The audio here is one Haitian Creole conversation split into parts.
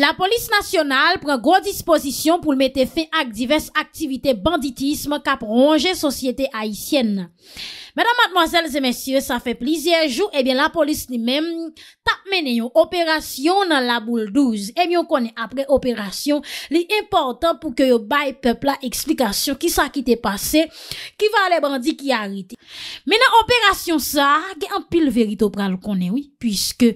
La polis nasyonal pran gwo disposisyon pou l mette fe ak divers aktivite banditisme kap ronge sosyete haisyen. Mèdam madmoazèl zè mèsyè, sa fè plizè jou, ebyen eh la polis li mèm tap mènen yon operasyon nan la boule douz. Ebyen eh yon konè apre operasyon, li importan pou kè yon bay pepla eksplikasyon ki sa ki te pase, ki va ale bandi ki arite. Mè nan operasyon sa, gen an pil verito pral konè wè, pwiske...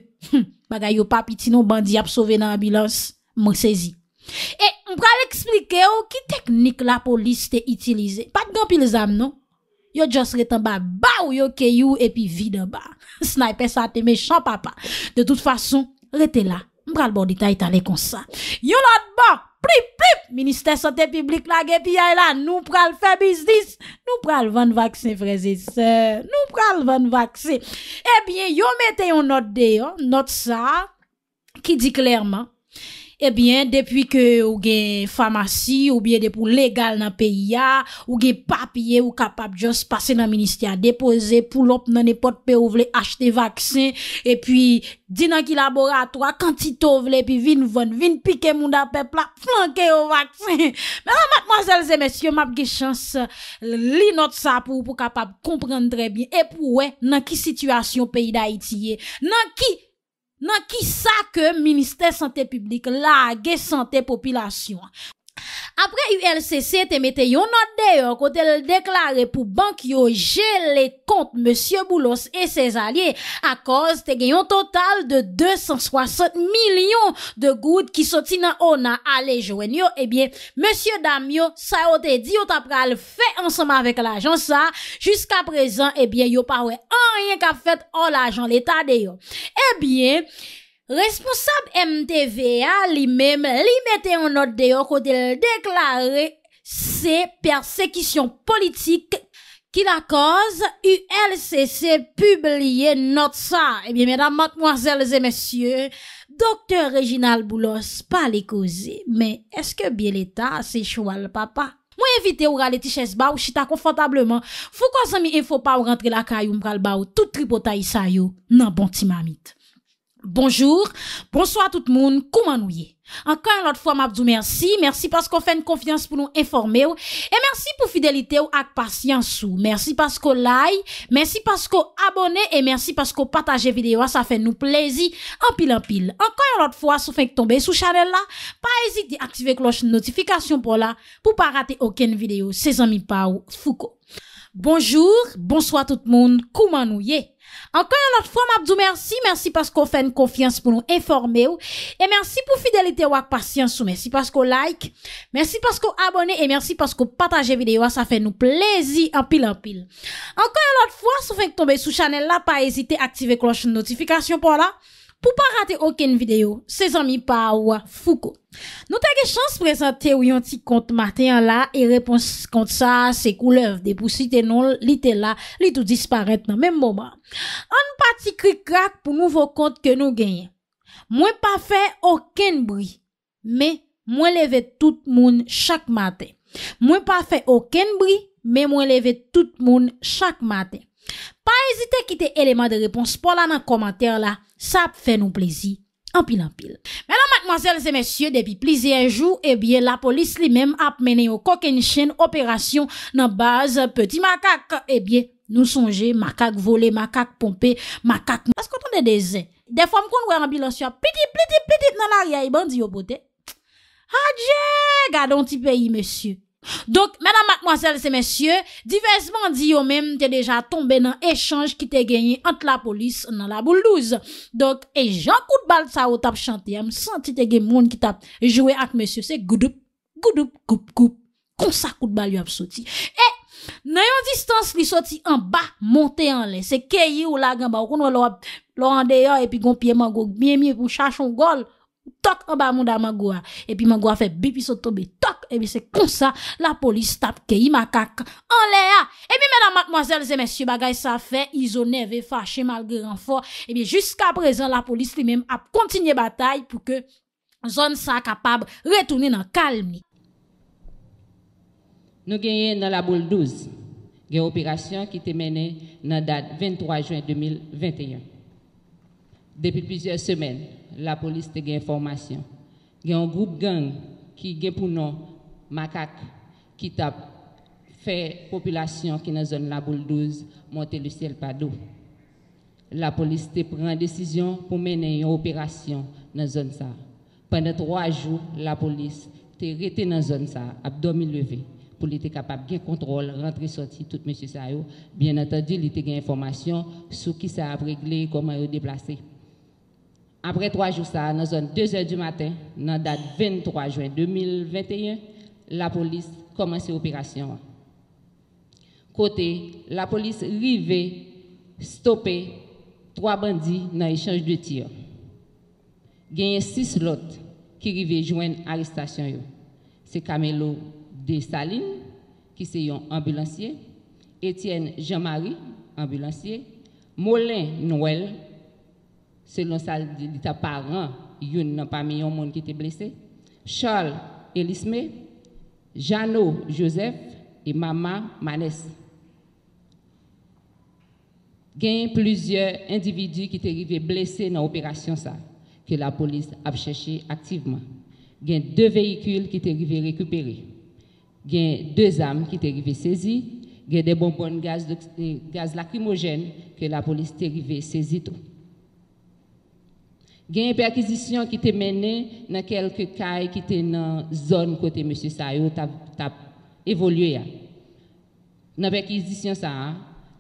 bagay yo papiti nou bandi ap sove nan l'ambulance, saisi. sezi. on e, va expliquer yo ki technique la police te utilisée. Pas grand pile zam non. Yo just retan ba ba ou yo keyou e puis vide ba. Sniper ça te méchant papa. De toute façon, rete la. Mbral bon détail t'aller comme ça. Yo là bas Plip, plip, minister sote piblik la gepi ay la, nou pral fe bizdis, nou pral van vaksin frezis, nou pral van vaksin. Ebyen, eh yo meteyon not deyo, not sa, ki di klerman. Ebyen, eh depwi ke ou gen famasy, ou gen depou legal nan peya, ou gen papye ou kapap jons pase nan ministya depose pou lop nan epot pe ou vle achte vaksin. Epyi, di nan ki laboratoa, kantito ou vle, pi vin von, vin pike moun da pepla, flanke yo vaksin. Men an matmazel zemes, yon map ge chans li not sa pou kapap komprendre bie. Epyi, wè, nan ki situasyon peyi da itiye, nan ki... nan ki sa ke minister sante publik la ge sante popilasyon. Apre ULCC temete yon note deyo kote l deklare pou bank yo jel le kont Monsie Boulos e ses alye A koz te genyon total de 260 milyon de gout ki soti nan ona ale joen yo Ebyen eh Monsie Damyo sa yo te diyo tapral fe ansama vek l ajan sa Juska prezan ebyen yo pawe an ryen ka fet an l ajan le ta deyo Ebyen Responsab MTVA li mèm li mette yon not deyo kote l deklare se persekisyon politik ki la koz ULCC publie not sa. Ebyen eh mèdam matmoazèl zè mèsyè, doktor Reginald Boulos pa li koze, mè eske bi l etat se chou al papa? Mwen evite ou gale ti chèz ba ou chita konfantableman, fou kwa zan mi enfo pa ou rentre la kayou mpral ba ou tout tripota yisayou nan bonti mamit. Bonjour, bonsoit tout moun, kouman nou ye? Ankan yon lot fwa mabzou mersi, mersi paskou fè n konfians pou nou informe ou, e mersi pou fidelite ou ak pasyans ou, mersi paskou like, mersi paskou abone, e mersi paskou pataje videyo a sa fè nou plezi, anpil anpil. Ankan yon lot fwa sou fèk tombe sou chanel la, pa ezit di aktive kloche notifikasyon pou la, pou pa rate oken videyo se zanmi pa ou fouko. Bonjour, bonsoit tout moun, kouman nou ye? Enkoy anot fwa mabzou mersi, mersi paskou fèn konfians pou nou informe ou, e mersi pou fidelite wak pasyans sou, mersi paskou like, mersi paskou abone, e mersi paskou pataje videyo, sa fè nou plezi apil-apil. Enkoy anot fwa, sou fèn k tombe sou chanel la, pa ezite aktive kloche nou notifikasyon pou la. Pou pa rate oken videyo, se zanmi pa wwa fuko. Nou te ge chans prezante ou yon ti kont maten la e repons kont sa se koulev depousite non li te la li tou disparete nan menmoma. An pa ti krik krak pou nouvo kont ke nou genye. Mwen pa fe oken bri, me mwen leve tout moun chak maten. Mwen pa fe oken bri, me mwen leve tout moun chak maten. pa ezite kite eleman de repons pou la nan komantèr la, sa ap fè nou plezi, anpil anpil. Mè nan matmazèl zè mèsyè, depi plizi anjou, ebyè la polis li mèm ap mènen yo kokèn chèn, operasyon nan baz, peti makak, ebyè nou sonje, makak vole, makak pompe, makak mou. Pas kouton de dezen, defom kon wè anpil ansyè, piti piti piti nan ariya i bandi yo bote, adjè, gadon ti peyi mèsyè. Dok, mèdam ak mwansel se mèsyè, diversman di yo mèm te deja tombe nan echange ki te genye ant la polis nan la boulouse. Dok, e jan kout bal sa ou tap chanti, am senti te genye moun ki tap jouè ak mèsyè se goudoup, goudoup, goup, goup, konsa kout bal yo ap soti. E, nan yon distans li soti an ba, monte an le, se keyi ou lagan ba, ou kon wè lo an deyo epi gon piye man gok, miye miye pou chachon gol. Tok oba mou da magoua E pi magoua fe bi pi soto be Tok e bi se kon sa la polis tap ke ima kak On le a E bi menan matmoazel ze mensyou bagay sa fe I zo ne ve fache mal ge renfor E bi jusqu aprezen la polis li menm ap kontinye batay Pou ke zon sa kapab retounen nan kalm ni Nou genye nan la boule 12 Ge operasyon ki te mene nan dat 23 juan 2021 Depi pizye semen Depi pizye semen la police te des information. Il y a un groupe gang qui a pour des macaque, qui tape fait population qui dans zone la bulldozer monter le ciel par La police te prend décision pour mener une opération dans zone ça. Pendant trois jours, la police a resté dans zone ça, abdomen levé pour être capable de contrôle, rentrer sortir tout monsieur Sayo. Bien entendu, il eu des information sur qui ça a réglé, comment il déplacer. Après trois jours, ça, dans zone 2 heures du matin, dans la date 23 juin 2021, la police commence l'opération. Côté, la police à stoppé trois bandits dans l'échange de tirs. Gagné six lots qui rivaient joindre l'arrestation. C'est Camelo Dessaline, qui est un ambulancier, Étienne Jean-Marie, ambulancier, Molin Noël, Selon sa de ta parent, a pas parmi un monde qui était blessé. Charles Elisme, Jano Joseph et Mama Manès. a plusieurs individus qui étaient blessés dans l'opération ça, que la police a cherché activement. Il y a deux véhicules qui étaient arrivés récupérés. a deux armes qui étaient arrivées saisies. a des bonbons gaz, de, gaz lacrymogène que la police est arrivée saisie tout. Il y a une perquisition qui été menée dans quelques cas qui étaient dans la zone côté M. Sayo, qui évolué. Dans la perquisition, e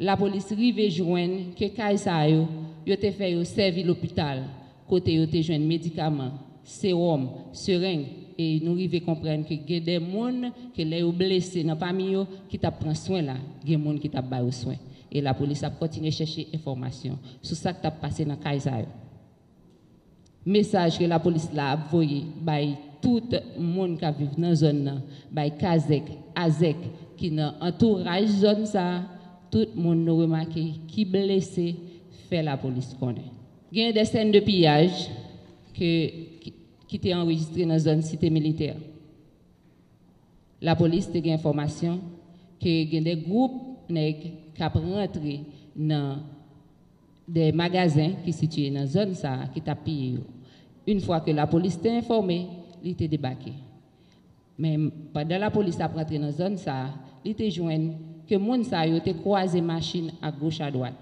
la police arrive et joint que Saio Sayo été fait servir l'hôpital côté où il a médicaments, sérum, seringue. Et nous avons compris comprendre que il y a des gens qui sont blessés dans la famille qui ont pris soin. là, qui soin. Et la police a continué à chercher information sur ce qui a passé dans Kay message que la police l'a envoyé par tout le monde qui vit dans la zone, par Kazek, Azek, qui dans entourage zone tout le monde nous remarqué qui blessé fait la police Il y a des scènes de pillage qui, sont étaient enregistrées dans la zone cité militaire. La police a eu information que y a des groupes qui rentré dans des magasins qui sont situés dans la zone ça, qui ont pillé. Une fois que la police t'a informée, il était débarqué. Mais pendant la police a rentré dans la zone, ça, il était joint que les gens ont croisé machine à gauche à droite.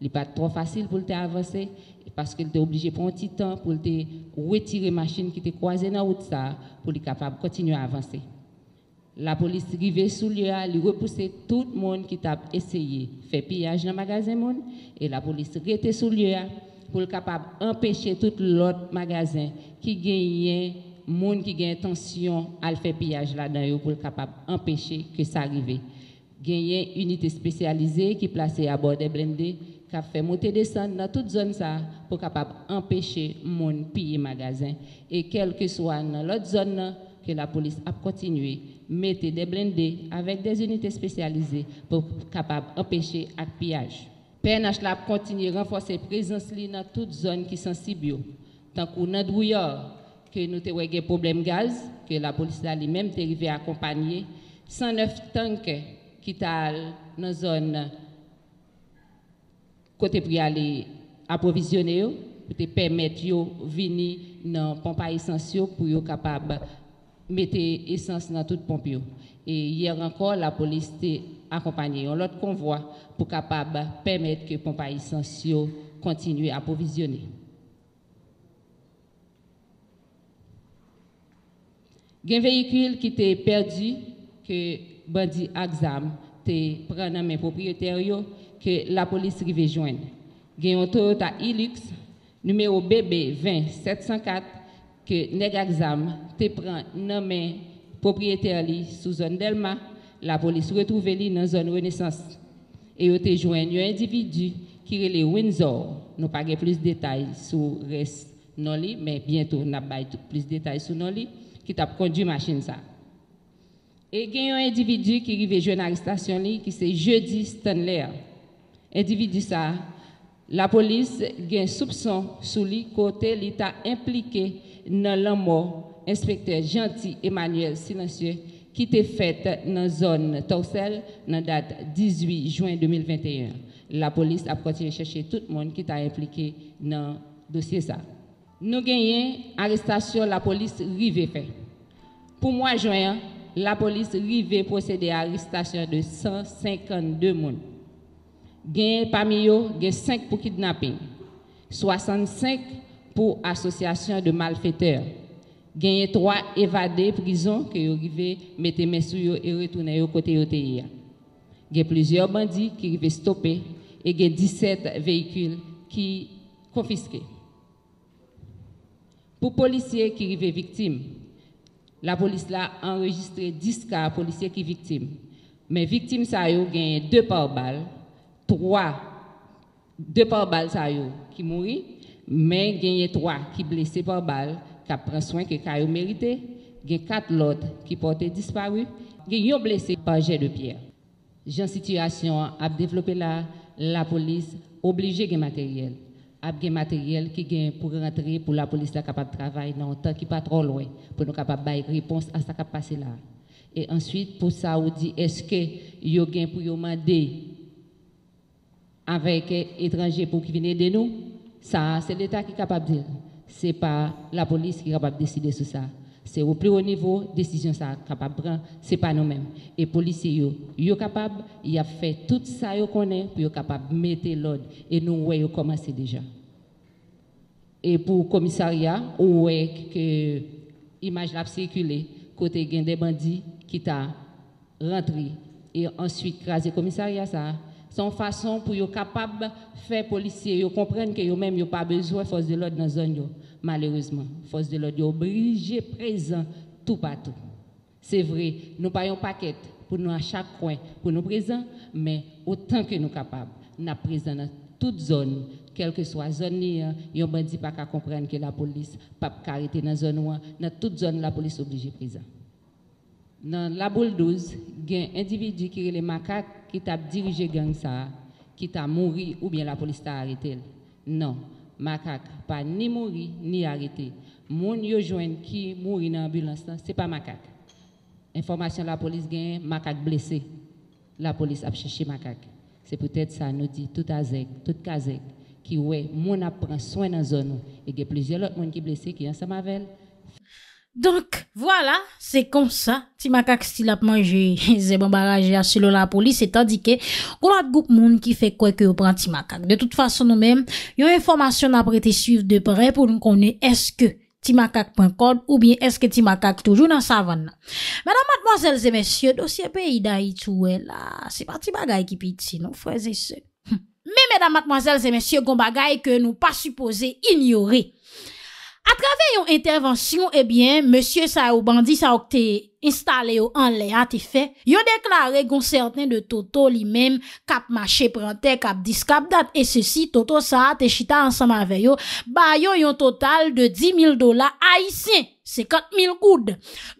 Il n'est pas trop facile pour avancer parce qu'il était obligé pour prendre un petit temps pour te retirer machine qui était croisée dans la route pour être capable continuer à avancer. La police arrivée sous lieu, elle repoussé tout le monde qui a essayé de faire pillage dans le magasin. Et la police était sous lieu, pour capable empêcher tout l'autre magasin qui gagne monde qui gagne tension à le faire pillage là-dedans pour capable empêcher que ça arrive. des unité spécialisée qui placé à bord des blindés qui a fait monter descendre dans toute zone ça pour capable empêcher monde piller magasin et quelle que soit l'autre zone que la police a continué mettre des blindés avec des unités spécialisées pour capable empêcher le pillage. PNH lab continue à renforcer présence dans toute zone qui sensible. Tant qu'on a que nous avons des problèmes gaz, que la police a même est accompagner 109 tanks qui sont dans la zone côté pour aller approvisionner pour permettre de venir dans pompe à essence pour être capable de mettre essence dans toute pompe. Et hier encore, la police accompagner un autre convoi pour capable permettre que pompe essentiel continue à provisionner. Il y a un véhicule qui était perdu que bandit Axam t'est pris dans mes propriétaires que la police a joindre. Il y a un Toyota Hilux numéro BB 20704, que Neg Axam t'est pris dans mes propriétaires sous zone Delma la police retrouvait lui dans la zone Renaissance. Et il a joint un individu qui est Windsor. Nous pas plus de détails sur le reste, mais bientôt nous avons plus de détails sur lui, qui a conduit la machine. Ça. Et il y a un individu qui arrive jeune à l'arrestation, qui c'est jeudi Stanley. Individu ça, la police a un soupçon sur lui, côté l'État impliqué dans la mort inspecteur gentil Emmanuel Silencieux qui était faite dans la zone Torsel, dans la date 18 juin 2021. La police a continué à chercher tout le monde qui était impliqué dans le dossier. Ça. Nous l'arrestation arrestation la police rive fait. Pour moi, juin, la police rive procédé à l'arrestation de 152 personnes. Gain parmi eux, a 5 pour kidnapping, 65 pour association de malfaiteurs gagné trois évadés prison qui arrivaient les mains sur et retourner au côté de Il y a plusieurs bandits qui arrivaient stopper et il y a 17 véhicules qui confisqués. Pour policiers qui arrivaient victimes, la police l'a a enregistré 10 cas de policiers qui sont victimes. Mais victimes ça a gagné deux par balle, trois deux par balle ça a qui mouri, mais gagné trois qui blessés par balle qui prend soin que ont mérité. Il y a quatre autres qui portaient disparu. Il y a blessé par jet de pierre. une situation a développer là. la police obligée de matériel. A des matériel qui gagne pour rentrer pour la police la capable de travailler dans un temps qui pas trop loin pour nous capable de réponse à ce qui a passé là. Et ensuite, pour ça, on dit, est-ce que vous avez pour yo demander avec étrangers pour qu'ils viennent aider nous? Ça, c'est l'État qui est capable de dire. Ce n'est pas la police qui est capable de décider sur ça. C'est au plus haut niveau, décision ça capable de prendre, c'est pas nous-mêmes. Et les policiers, ils sont capables, ils ont fait tout ça qu'on connaissent pour être capables de mettre l'ordre. Et nous, ouais, avons commencé déjà. Et pour le commissariat, on voit que l'image a circulé, côté des bandits qui sont rentré et ensuite crasé le commissariat. Ça, c'est une façon pour les capables de faire policiers comprennent que eux-mêmes n'ont pas besoin de force de l'ordre dans la zone. Malheureusement, force de l'ordre est obligée présent tout partout. C'est vrai, nous payons paquet pour nous à chaque coin, pour nous présents, mais autant que nous sommes capables, nous présents dans toute zone, quelle que soit la zone, ils ne dit pas comprendre que la police pas qu'à arrêter dans la zone, hein. dans toute zone, la police est obligée présent. Dans la boule 12, il y a un individu qui est le macaque qui t'a dirigé gang ça, qui t'a mouru ou bien la police t'a arrêté. Non, macaque pas ni mouru ni arrêté. Moun yo joine qui mouri dans ambulance, c'est pas macaque. Information la police gagne, macaque blessé. La police a cherché macaque. C'est peut-être ça nous dit tout azek, tout kazek qui ouais, mon a pris soin dans zone et il y a plusieurs autres monde qui blessés qui ensemble avec elle Donk, wala, se kon sa, ti makak stil ap manje, ze bon baraje a selon la polis et an dike, ou la goup moun ki fe kwe ke ou pran ti makak. De tout fason nou men, yon informasyon ap rete suiv de pre pou nou konen eske timakak.com ou bien eske timakak toujou nan savanna. Mèdam matmozèl zè mèsyè, dosye pe yi dayi tchouè la, se pa ti bagay ki piti, nou freze se. Mèdam hm. matmozèl zè mèsyè, kon bagay ke nou pa suppose ignorè. Eh a travè yon intervansyon, ebyen, monsye sa ou bandi sa ou te instale yo an le a te fe, yo deklare goun serten de Toto li mem kap mache prante, kap diskap dat, e se si Toto sa a te chita ansama veyo, bayo yon total de 10.000 dola a isyen, se 4.000 goud.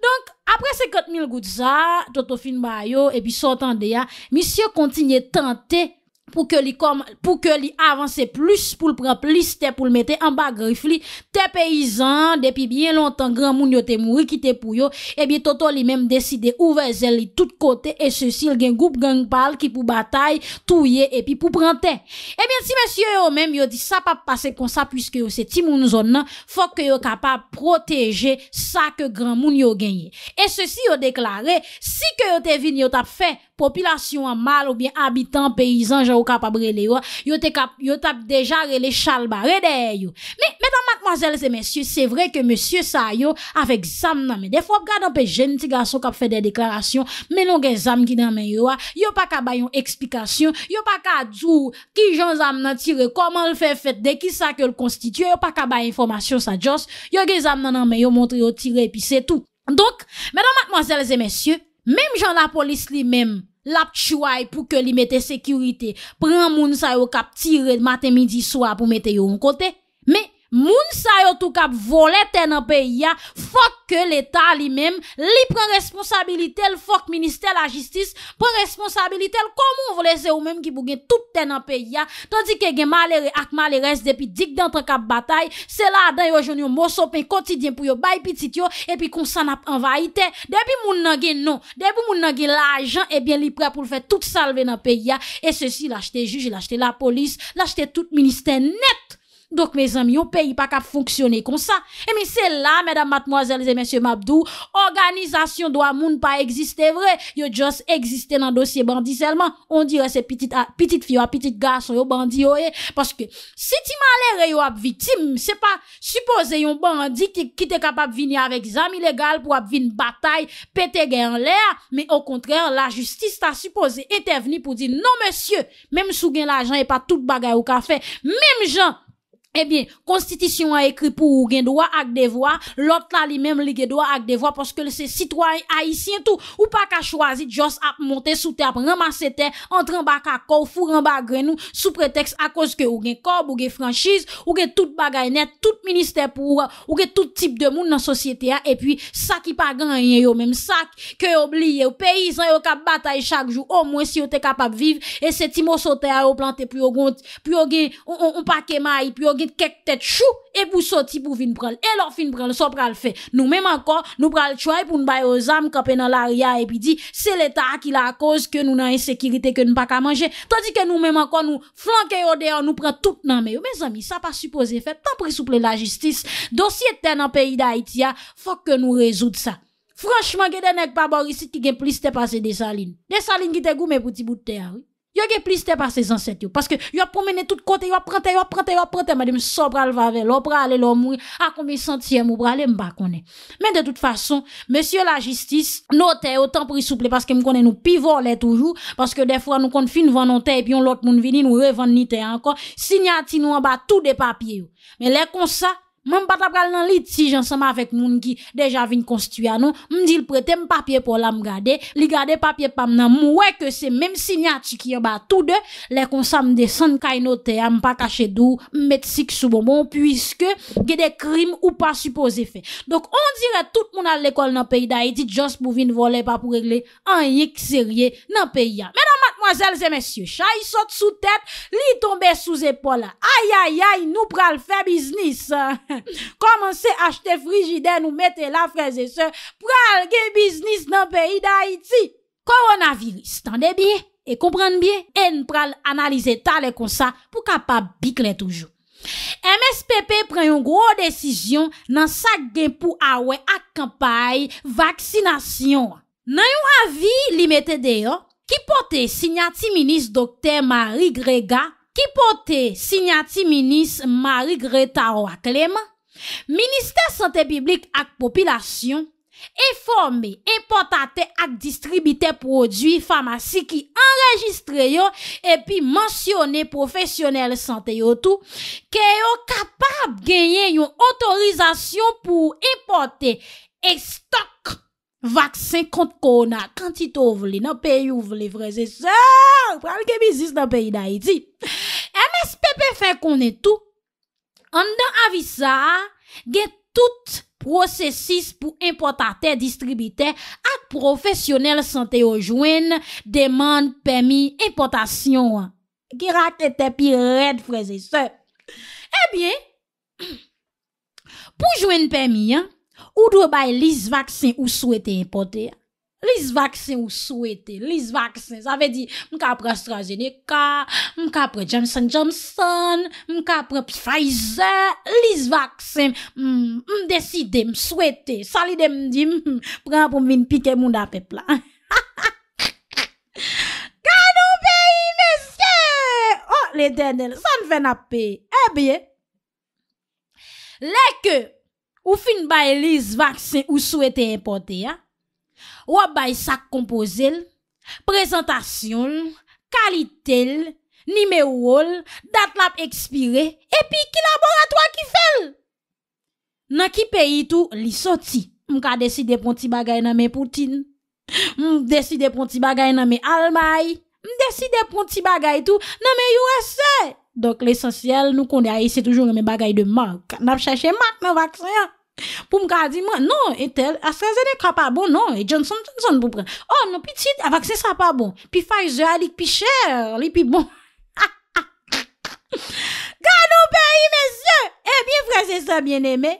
Donk, apre se 4.000 goud za, Toto fin bayo, e pi sotan de ya, monsye kontinye tante yon. pou ke li avanse plus pou l pran plis te pou l mette an bagrif li te peyizan depi bien lontan gran moun yo te mouri ki te pou yo, ebi eh toto li menm deside ouve zel li tout kote e se si l gen goup gen pal ki pou batay touye epi pou pran te ebi eh si menm si yo yo menm yo di sa pa pase konsa pwiske yo se timoun zon nan fok yo kapab proteje sa ke gran moun yo genye e se si yo deklare si yo te vin yo tap fe populasyon an mal ou bien abitan peyizan jan Ou kap ap rele yo Yo te kap, yo tap deja rele chalba Redè yo Me, me dan matmozèles e mèsyou Se vre ke mèsyou sa yo Afèk zam nan me defop Gade anpe jen ti gaso kap fè de deklarasyon Menon gen zam ki nan men yo Yo pa kabay yon eksplikasyon Yo pa ka djou Ki jan zam nan tire Koman l fè fèt de Ki sa ke l konstituyon Yo pa kabay informasyon sa jons Yo gen zam nan nan men yo Montre yo tire Pi se tout Donk, me dan matmozèles e mèsyou Mem jan la polis li mem Lap chouay pou ke li mette sekurite, pran moun sa yo kap tiret maten midi swa pou mette yon kote. Moun sa yo tou kap vole ten an pe ya, fok ke l'Etat li menm, li pren responsabilite l'fok minister la jistis, pren responsabilite l'komoun vole se ou menm ki bou gen tout ten an pe ya, tandi ke gen malere ak maleres depi dik dentre kap batay, se la adan yo joun yo mousopen kontidien pou yo bay pitit yo, epi kon san ap envahite. Depi moun nage nou, depi moun nage la ajan, ebyen eh li pre pou l'fè tout salve nan pe ya, e se si l'achete juj, l'achete la polis, l'achete tout minister nette. Dok, mèzèm, yon peyi pa kap fonksyonè kon sa. E mè, sè la, mèdam matmoazèl zè mèsyè mabdou, organizasyon do amoun pa egzistè vre, yon jòs egzistè nan dosye bandi selman. On dirè se pitit fiwa, ah, pitit ah, garson, yon bandi oè. Paske, se ti malè re yon ap vitim, se pa suppose yon bandi ki te kapap vini avèk zanm ilegal pou ap vini batay, pète gen lè a, mè, au kontrè, la justis ta suppose etè vini pou di, non, mèsyè, mèm sou gen la jan, e pa tout bagay ou kafe, mèm jan, Ebyen, eh konstitisyon a ekri pou ou gen doa ak devwa Lot la li menm li gen doa ak devwa Poske le se sitwany aisyen tou Ou pa ka chwazi jos ap monte sou te ap remase te Entran baka kor, furen baka grenou Sou preteks a koz ke ou gen kor, ou gen franchise Ou gen tout bagay net, tout minister pou ou Ou gen tout tip de moun nan sosyete ya Epyi, sakipa ganye yo, menm sak Ke yo bliye, ou peyizan yo kap batay chak jou Ou mwen si yo te kapap viv E se ti mou sote a yo plante Puyo gen, ou pa kemayi, puyo gen Kek tet chou, e pou soti pou vin pral E lor fin pral, so pral fe Nou men man kon, nou pral choy pou n bay o zam Kapen nan larya, e pi di Se l'Etat ki la akose, ke nou nan yon sekirite Ke nou pa ka manje Todi ke nou men man kon, nou flanke yon deyon Nou pral tout nan meyo, mes ami, sa pa suppose Fep, tan prisouple la jistis Dosye ten an peyi da Itia, fok ke nou rezout sa Franchman, ge denek pa borisit Ki gen plis te pase desaline Desaline ki te goume pou ti bout ter Yo gen plis te pase san parce yo. que yo promené tout côté yo prante, yo prante, yo prante. madame so pral lo prale, lo mou, a combien centième mou pral mba est mais de toute façon, monsieur la justice, nou autant pour pri souple, parce nous konen toujours, parce que toujours fois nous kon fin vendre nou et puis yon l'autre moun vini nous revendre ni encore. Signati nous en bas tout des papiers mais les le ça Mwen pat ap gal nan lit si jansama avèk moun ki deja vin konstuyan nou Mwen dil prete m papye pou la m gade Li gade papye pam nan m wè ke se mèm sinyati ki yon ba tout de Lè konsam de san kay notè, m pa kache dou, m met sik sou bonbon Puiske gè de krim ou pa suppose fe Donk on dire tout moun al lekol nan peyi da E tit jans pou vin volè pa pou regle An yik serye nan peyi ya Mèdan matmoazèl zè mèsyè, chay sot sou tèt Li tombe sou zè pola Ayayay nou pral fè biznis Koman se achte frigide nou mette la freze se, pral ge biznis nan peyi da iti. Koronaviris, tande biye, e kompran biye, en pral analize tale konsa pou kapap bikle toujou. MSPP pren yon gro decizyon nan sak gen pou awe ak kampay vaksinasyon. Nan yon avi li mette deyo, ki pote signati minis dr. Marie Grega, Ki pote sinyati minis Marie-Greta Ouaklema, Minister Santé Biblik ak Popilasyon, e forme importate ak distribite prodwi famasy ki anregistre yo epi mansyone Profesyonel Santé Yotou, ke yo kapab genye yon otorizasyon pou importe ek stok. Vaksen konti korona, kantito ou vle, nan peyi ou vle freze se. Pral ke bizis nan peyi da iti. MSP pe fe konen tou. An dan avisa, gen tout prosesis pou importate, distribite, ak profesyonel sante ou jwen, deman, pemi, importasyon. Gira te te pi red freze se. Ebyen, eh pou jwen pemi an, Ou dwe bay lis vaksin ou souwete importe? Lis vaksin ou souwete? Lis vaksin. Sa ve di mka apre AstraZeneca. Mka apre Johnson & Johnson. Mka apre Pfizer. Lis vaksin. Hmm, m deside m souwete. Salide m di m. Hmm, Pren apre m vin pike moun apep la. Ha ha ha ha ha ha. Kan ou be ineske? Oh le denel. San ven api. E beye. Leke. Leke. Ou fin bay lise vaksen ou sou ete importe ya? Ou ap bay sak kompozel, prezentasyon, kalitel, nime ouol, datlap ekspire, epi ki laboratoa ki fel? Nan ki peyi tou li soti, mka deside pon ti bagay nan men Poutine, m deside pon ti bagay nan men Almai, m deside pon ti bagay tou nan men USE! Donk l'esensyel nou konde a ese toujoun an men bagay de man. Kan ap chache man nan vaksen ya. Pou m gadi man. Non etel. A se rezenen kapabon. Non etel. Johnson, Johnson pou pre. Oh nou pitit. A vaksen sapabon. Pi Pfizer, alik pi chèr. Alik pi bon. Gano be yi me zè. E bi vreze zè bien eme.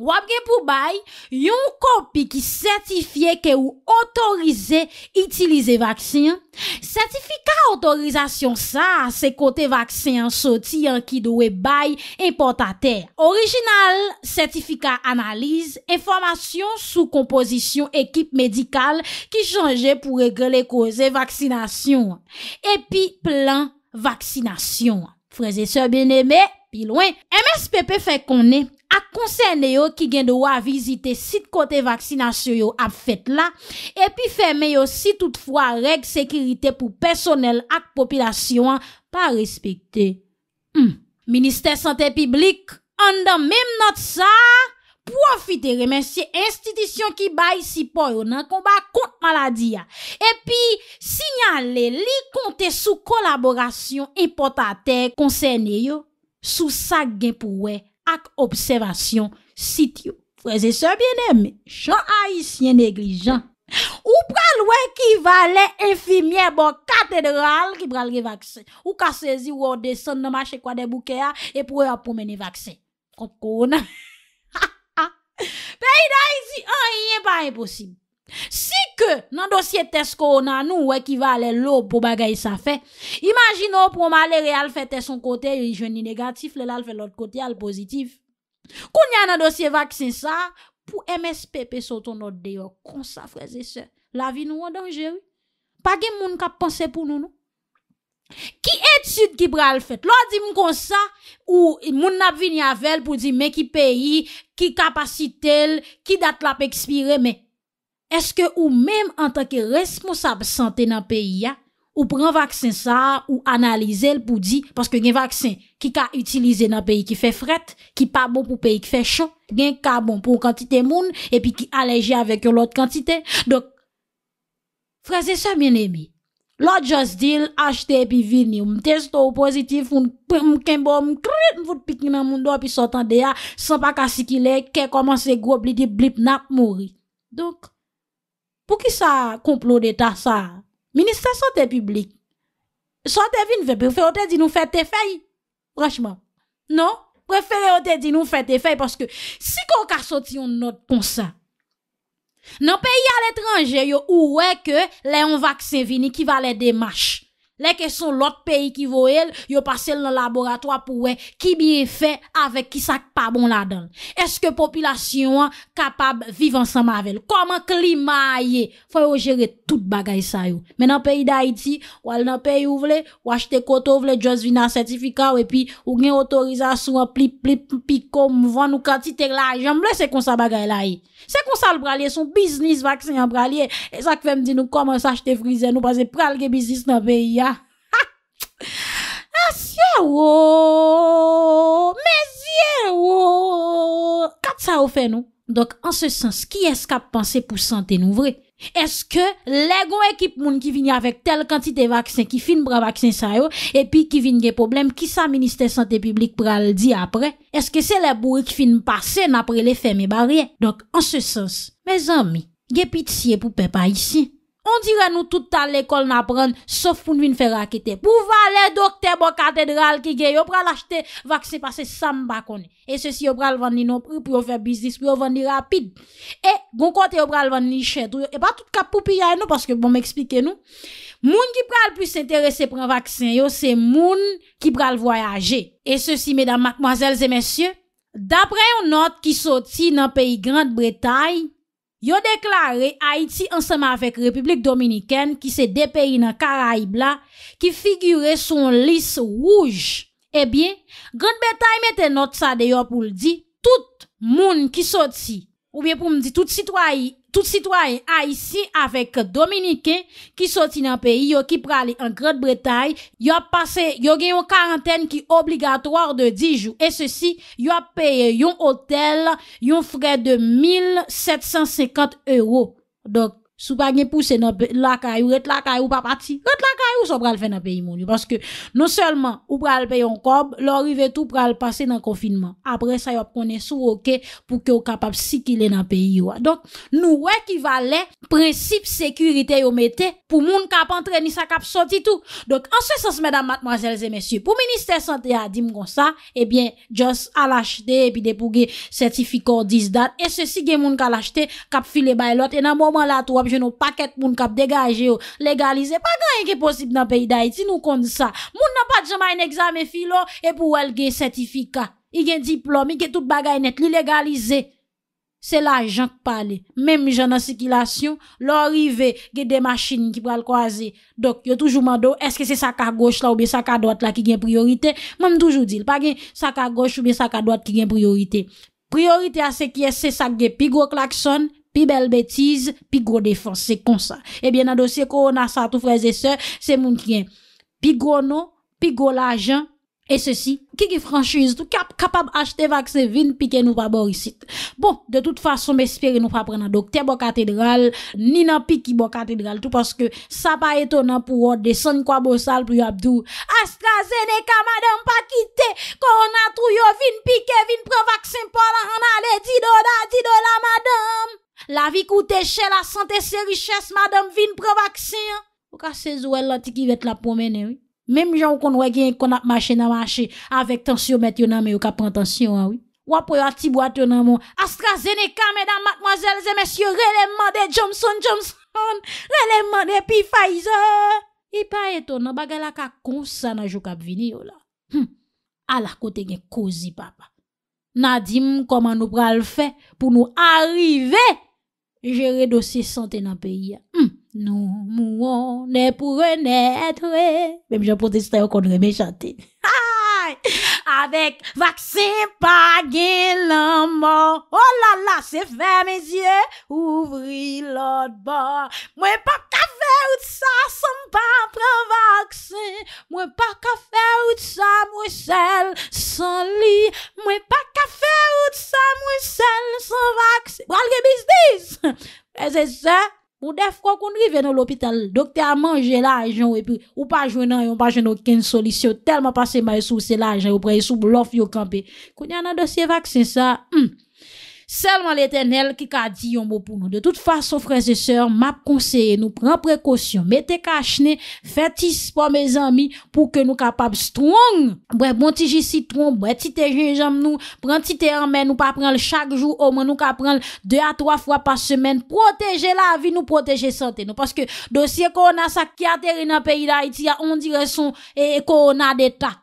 Wap gen pou bay, yon kopi ki sertifiye ke ou otorize itilize vaksin. Sertifika otorizasyon sa, se kote vaksin an soti an ki do we bay importate. Original, sertifika analize, informasyon sou kompozisyon ekip medikal ki chanje pou regle koze vaksinasyon. Epi plan vaksinasyon. Freze se beneme, pi loin. MSPP fe konen. ak konsenye yo ki gen do a vizite sit kote vaksinasyon yo ap fet la, epi feme yo si toutfwa reg sekirite pou personel ak popilasyon an pa respekte. Hmm. Ministèr Santèpiblik, an dan mem not sa, profite remensye institisyon ki bay si poro nan konba kont maladi ya, epi sinyale li konte sou kolaborasyon ipotate konsenye yo sou sa gen pou wey. ak observasyon sityo. Fwese se bieneme, chan ayisyen neglijan. Ou pralwe ki valen enfimye bon katedral ki pralwe vaksen. Ou kasezi ou ode son nomache kwa deboukeya e pouye apoumene vaksen. Okona. Pe yi da yi si an, yi en pa imposim. Si ke nan dosye tesko nan nou wè ki va alè lò pou bagay sa fè. Imaginò pou ma lè re al fè teson kote yon geni negatif, lè lal fè lò kote yal pozitif. Kou nyan nan dosye vaksen sa, pou MSPP soton lò deyo konsa freze se. La vi nou an dengeri. Pagè moun kap panse pou nou nou. Ki etud ki bra al fè? Lò di moun konsa ou moun nap vini avèl pou di mè ki peyi, ki kapasitel, ki dat lap ekspire mè. eske ou menm an tanke responsable sante nan peyi ya, ou pren vaksin sa, ou analize el pou di, paske gen vaksin ki ka utilize nan peyi ki fe fret, ki pa bon pou peyi ki fe chan, gen ka bon pou kantite moun, epi ki aleje avek yo lot kantite, dok, freze se mene mi, lot jaz dil, achete epi vini, ou mtez to ou pozitif, ou mkembou, mkred, mvout pik nan moun do, pi sotan de ya, san pa kasi ki le, ke koman se grob li di blip nap mouri, dok, Pou ki sa komplon d'Etat sa? Ministèr santé publik. Santé vin vè, preferote di nou fè te fèy. Franchement. Non, preferote di nou fè te fèy paske si kon ka soti yon not konsen. Nan peyi al etranje yo ouwe ke le yon vaksè vini ki va le demache. Le ke son lot peyi ki vo el, yo pase l nan laboratoa pou we, ki biye fe avek ki sak pa bon la den. Eske popilasyon kapab vive ansan mavel. Koman klima a ye, fwe yo jere tout bagay sa yo. Menan peyi da iti, wale nan peyi ou vle, wache te koto ou vle, djons vina sertifika ou epi, ou gen otoriza sou an pli pli pli pli kom, mwen nou kanti te la jamble, se kon sa bagay la ye. Se kon sa l bralye, son biznis vaksen yon bralye, e sak vem di nou koman sa achte frize, nou pase pralge biznis nan peyi ya, Menye woooooo, menye woooooo, kat sa ou fe nou? Dok, an se sens, ki eska ap panse pou sante nou vre? Eske lego ekip moun ki vini avek tel kantite vaksen ki fin bra vaksen sa yo, epi ki vini ge problem ki sa Ministè Santè Publik pral di apre? Eske se leboi ki fin pase napre le fe mè barye? Dok, an se sens, menzami, ge pit siye pou pepa isi? On dire nou tout an l'ekol nan pran, saf pou nou vin fè rakete. Pou valè dokter bon katedral ki gen, yo pral achete vaksin pase sam bakone. E se si yo pral vani nou pou yo fè bizis, pou yo vani rapide. E gon kote yo pral vani chèdrou, e pa tout kap pou piyay nou, paske bon m'explike nou. Moun ki pral pwis s'interese pran vaksin yo, se moun ki pral voyaje. E se si medan, mademoiselles et messieurs, d'apre yon not ki soti nan peyi Grande-Bretagne, Yo deklare Haiti anseman fek Republik Dominiken ki se depeyi nan Karaib la ki figure son lis wouj. Ebyen, eh gandbe tayme te not sa deyo pou ldi, tout moun ki sot si, oubyen pou mdi tout sitwayi, tout citoyen a yisi, avek Dominike, ki soti nan peyi yo, ki prali an Grote Bretagne, yo gen yon karenten ki obligatwar de 10 jou, e se si, yo ap peye yon hotel, yon frey de 1750 euro. Dok, Sou pa gen pousse nan lakay ou, ret lakay ou pa pati. Ret lakay ou sou pral fè nan peyi mouni. Paske nou selman ou pral peyi an kob, lor yve tout pral pase nan konfinman. Apre sa yop konen sou oke pou ke ou kapap si ki le nan peyi ywa. Donk nou wèkivalè prinsip sekurite yo metè pou moun kap antreni sa kap soti tou. Donk ansè sens mèdam matmazèl zè mèsyè. Pou minister sante ya dim kon sa, ebyen eh jons alachte, epi de pou ge sertifiko dis dat, e sè si gen moun kalachte kap file bay lot, e nan mouman la tou api, jen nou paket moun kap degaje yo, legalize, pa gen yon ki posib nan peyi dayi, ti nou konde sa, moun nan pa djama yon egzame filo, e pou el gen sertifika, yon gen diplomi, gen tout bagay net, li legalize, se la jank pale, menm jen ansikilasyon, lor rive, gen de machini ki pral kwaze, dok yo toujou mando, eske se saka goch la ou be saka doat la ki gen priorite, moun toujou dil, pa gen saka goch ou be saka doat ki gen priorite, priorite a se ki ese saka gen pigok lakson, Pi bel betize, pi gro defanse, se kon sa. Ebyen nan dosye korona sa tou freze se, se moun krien. Pi gro nou, pi gro la jan, e se si. Ki ki franchise tou, kapab achete vakse vin, pike nou pa borisite. Bon, de tout fason, m espere nou pa prena dokte bo katedral, ni nan piki bo katedral. Tou paske, sa pa etonan pou odde, san kwa bosal pou yo abdou. Astra Zeneca, madame pa kite, korona trou yo vin, pike vin, pre vakse mpola, anale, tidola, tidola, madame. La vi koute chè, la sante se richès, madame vin pro vaksin. Ou ka se zouèl la ti ki vet la pou mènen, oui. Mèm jan ou kon wè gen kon ap mache nan mache, avèk tensyon mèt yon amè ou ka pren tensyon, oui. Ou ap wè yon atibouat yon amè, AstraZeneca, mèdam, madmoizèl, zèmèsyon, relèmman de Johnson, Johnson, relèmman de Pfizer. I pa eto, nan bagè la ka kon sa nan jou kap vini yo la. Hm, ala kote gen kozi, papa. Nadim, koman nou pral fè, pou nou arrivè, gérer dossier santé dans le pays. Nous, hum, nous mourons, ne pour renaître. Même je proteste encore, je méchanté Aïe AVEK VAKSIN PAGEN LAMAN OLALA oh SEFER MEZ YE OUVRI LADBAN Mwen pa kafe ou tsa SOM PA PRAN VAKSIN Mwen pa kafe ou tsa Mwen sel san li Mwen pa kafe ou tsa Mwen sel san vaksin WALGE BISDIZ EZZ Ou def quoi qu'on rive à l'hôpital, docteur a mangé l'argent et puis ou pas joué non yon, pas joué dans aucune solution, tellement passé mal sous c'est l'argent, ou prenez sous bluff yo campé. a nan dossier vaccin ça, Selman l'Etenel ki ka di yon bo pou nou. De tout fason, frèze sèr, map konseye nou. Pren prekosyon, mette kachne, fetis pou mè zami pou ke nou kapab stroung. Bwè, bwè, ti jisitron, bwè, ti te jenjam nou. Pren ti te amè, nou pa pren chak jou, ou mè nou ka pren 2 a 3 fwa pa semen. Protèje la vi, nou protèje sante nou. Paske dosye korona sa ki atèri nan peyi la, iti ya on dire son e korona de tak.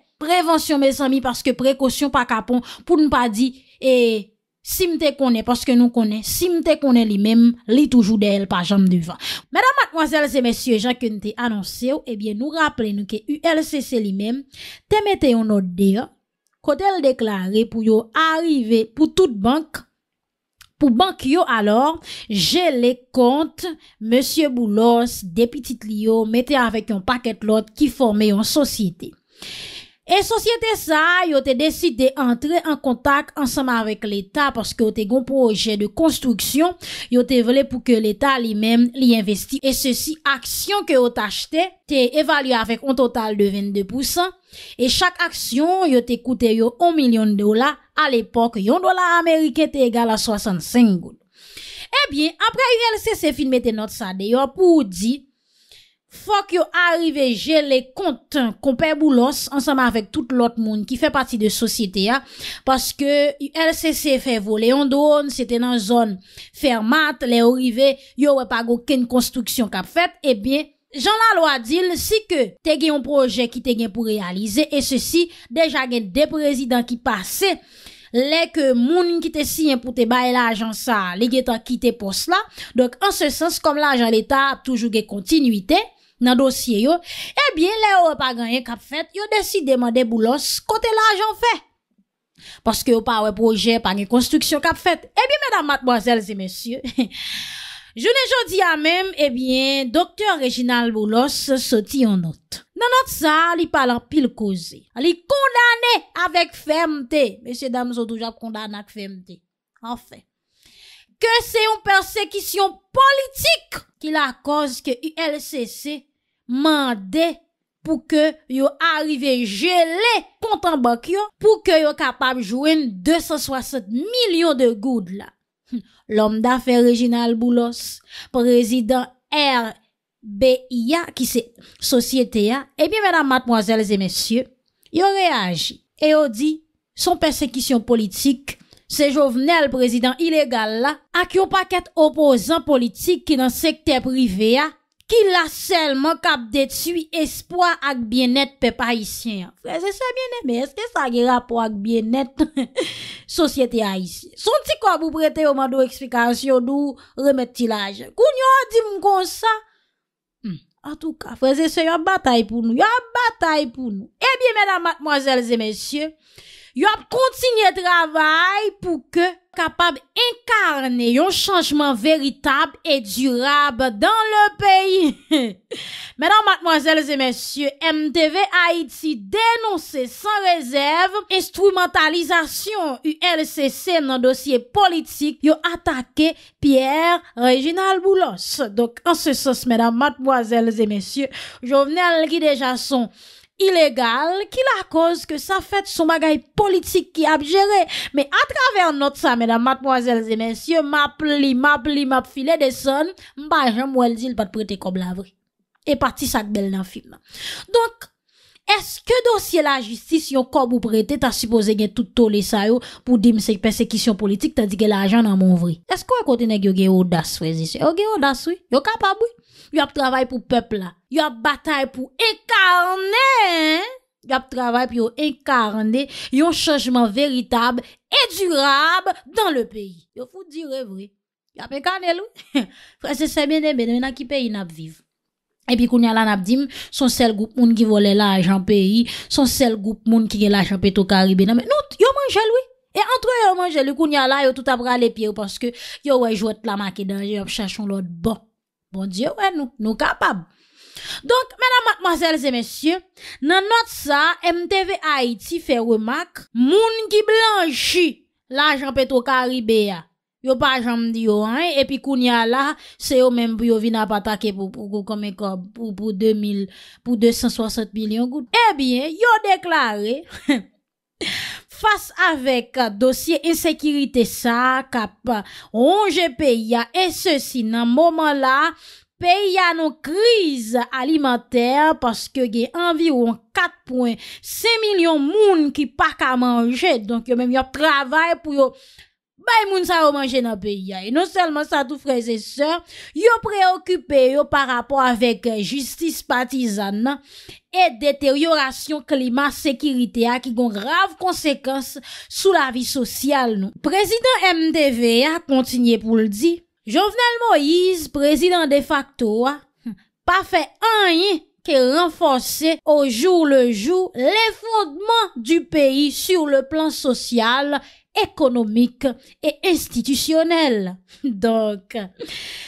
Prevensyon, mes amy, paske prekosyon pa kapon, pou nou pa di, e, eh, simte konen, paske nou konen, simte konen li mem, li toujou de el, pa jam devan. Mèdam, akwazel, se mèsyo, jakoun te anonseyo, ebyen eh nou rappele nou ke ULCC li mem, te mette yon not de, kote el deklare, pou yo, arive, pou tout bank, pou bank yo, alor, jè le kont, mèsyo Boulos, depitit li yo, mette avèk yon paket lot, ki formè yon sosyete. E, E sosyete sa, yo te desi te entre en kontak ansama vek l'Etat paske yo te gon proje de konstruksyon, yo te vele pou ke l'Etat li men li investi. E se si aksyon ke yo te achete, te evalye avek an total de 22%, e chak aksyon yo te koute yo 1 milyon dola, al epok, yon dola Amerike te egal a 65 goun. Ebyen, apre RLC se filmete not sa deyo, pou di... Fok yo arive je le kontan komper boulos ansama vek tout lot moun ki fe pati de sosyete ya. Paske LCC fe vole yon don, se te nan zon fermat, le orive yo we pa go ken konstruksyon kap fet. Ebyen, jan la lo a dil si ke te gen yon proje ki te gen pou realize. E se si deja gen de prezident ki pase le ke moun ki te si yon pou te baye la ajan sa. Le gen ta ki te pos la. Donk an se sens kom la ajan leta toujou gen kontinuité. nan dosye yo, e eh bie le ou e pa ganyen kap fet, yo desi demande Boulos kote la ajan fe. Paske ou pa ou e proje panye konstruksyon kap fet. E bie, mèdam matboazel zi mèsyou, jounen jodi a mèm, e eh bie, doktor Reginald Boulos soti yon not. Nan not sa, li palan pil koze. Li kondane avèk fermte. Mèsyè dam zotoujap kondane ak fermte. Enfè. Ke se yon persekisyon politik ki la koz ke ULCC mande pou ke yo arrive jele kontan bak yo pou ke yo kapab jwen 260 milyon de goud la. Hm, L'om d'affer Reginald Boulos, prezident RBI ya ki se sosyete ya, e eh bi mèdam matmoazèles e mèsyè, yo reagi e yo di, son persekisyon politik, se jo vnel prezident ilegal la, ak yo paket opozant politik ki nan sekte privé ya, ki la sel man kap detu espoi ak bienet pe pa isyen. Freze se biene, me eske sa ge rapo ak bienet sosyete a isyen. Sonti kwa bou brete yo man do eksplikasyon, yo do remet tilajen. Kou nyo a di mkon sa? En tou ka, freze se yo batay pou nou, yo batay pou nou. E biye mena matmojelze mesye, yo ap kontinye travay pou ke kapab inkarne yon chanjman veritab e durab dan le peyi. Medan matmoazèles e mèsyè, MTV Haiti denonse san rezèv instrumentalizasyon ULCC nan dosye politik yo atake Pierre-Reginald Boulos. Dok an se sos, medan matmoazèles e mèsyè, jo vnen algi de jason ki la koz ke sa fèt sou magay politik ki ap jere. Me a traver not sa, medan matmoazèl zè mensyè, ma pli, ma pli, ma pfile de son, mba jèm wèl zil pat prete kob la vri. E pati sak bel nan film. Donk, Eske dosye la jistis yon kobou prete ta suppose gen tout tole sa yo pou dim se persekisyon politik tan di gen la ajan nan moun vri? Eske wakote neg yon gen odas wè zise? Yon gen odas wè, yon kapabou? Yon ap travay pou pepla, yon ap batay pou ekarne, yon ap travay pou yon ekarne yon chanjman veritab e durab dan le peyi. Yon foudi revri, yon ap ekarne loun. Fwese se mene mene mena ki peyi nap viv. Epi koun ya lan ap di m, son sel goup moun ki vole la ajan peyi, son sel goup moun ki ge la ajan peto karibè nan men, nou yo manjèl wè, e antre yo manjèl wè, koun ya lan yo tout ap rale piyo paske yo wè jou wè tla makè dan, yo wè chachon lòt bon, bon diyo wè nou, nou kapab. Donk menan matmazèl zè mensyè, nan not sa MTV Haiti fè remak moun ki blanchi la ajan peto karibè ya. Yo pa janm di yo an, epi koun ya la, se yo menm pou yo vin apatake pou komek, pou 260 milyon gout. Ebyen, eh yo deklare, fase avek dosye insekirite sa, kap, onje pe ya, e se si nan moman la, pe ya nou kriz alimenter, paske gen enviroun 4.5 milyon moun ki pak a manje, donk yo menm yo travay pou yo Moun sa ou manje nan peyi ya E non selman sa tou freze se Yo preokupè yo par rapport avèk euh, Justice patizan Et deteriorasyon klima Sekirite ya ki gon grave konsekans Sou la vi sosyal nou Prezident MDV a kontinye pou l di Jovenel Moïse Prezident de facto Pa fe anye Ke renfonse au jour le jour Le fondman du peyi Sur le plan sosyal ekonomik e institisyonel. Donk,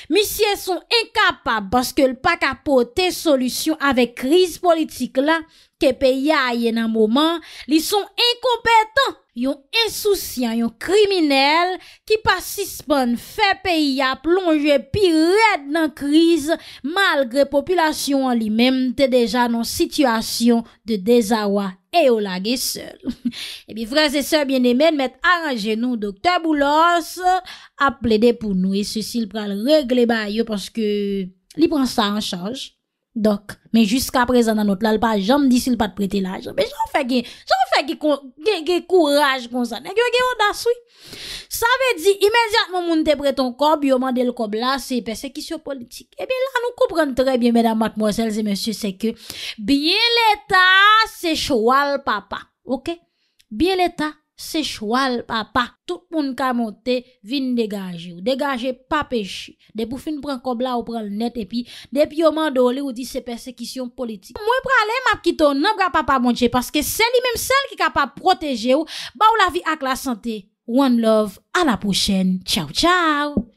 misye son enkapab baske l pa kapote solusyon ave kriz politik la ke pe ya aye nan mouman, li son enkompetan, yon ensousyan, yon kriminel ki pasisman fe pe ya plonge pi red nan kriz malgre populasyon an li mem te deja nan situasyon de dezawak. E ou la ge sel. E bi vreze se biene men met aranje nou. Dokter Boulos ap plede pou nou. E se sil pral regle ba yo. Paske li pran sa an chanj. Dok. Men jiska prezan anot la. Lpa jom disil pat prete la. Jom fe gen. Jom fe gen kou raj kon san. Gyo gen wanda sou. Sa ve di, imediatman moun te bre ton kob, bi oman del kob la, se persekisyon politik. Ebyen eh la, nou koupren trebyen, medan matmoselle, se monsye, se ke, biye l'eta, se choual papa. Ok? Biye l'eta, se choual papa. Tout moun ka monte, vin degaje. Degaje pa pechi. De pou fin pran kob la, ou pran l'net, epi, de bi oman dole, ou di se persekisyon politik. Mwen prale, map kito, nan bra pa pa mounche, paske sen di menm sel ki ka pa proteje ou, ba ou la vi ak la sante. One love. À la prochaine. Ciao, ciao.